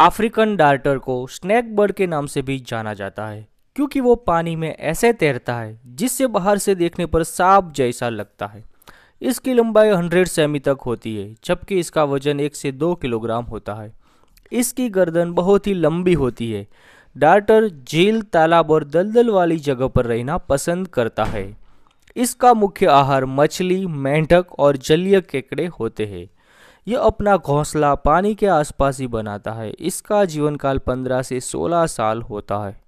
African darter को snake bird के नाम से भी जाना जाता है क्योंकि वो पानी में ऐसे तैरता है जिससे बाहर से देखने पर सांप जैसा लगता है इसकी लंबाई 100 सेमी तक होती है जबकि इसका वजन एक से दो किलोग्राम होता है इसकी गर्दन बहुत ही लंबी होती है डार्टर झील तालाब और दलदल वाली जगह पर रहना पसंद करता है इसका मुख्य आहार मछली मेंढक और जलीय केकड़े होते हैं यह अपना घोंसला पानी के आसपास ही बनाता है इसका जीवन काल पंद्रह से सोलह साल होता है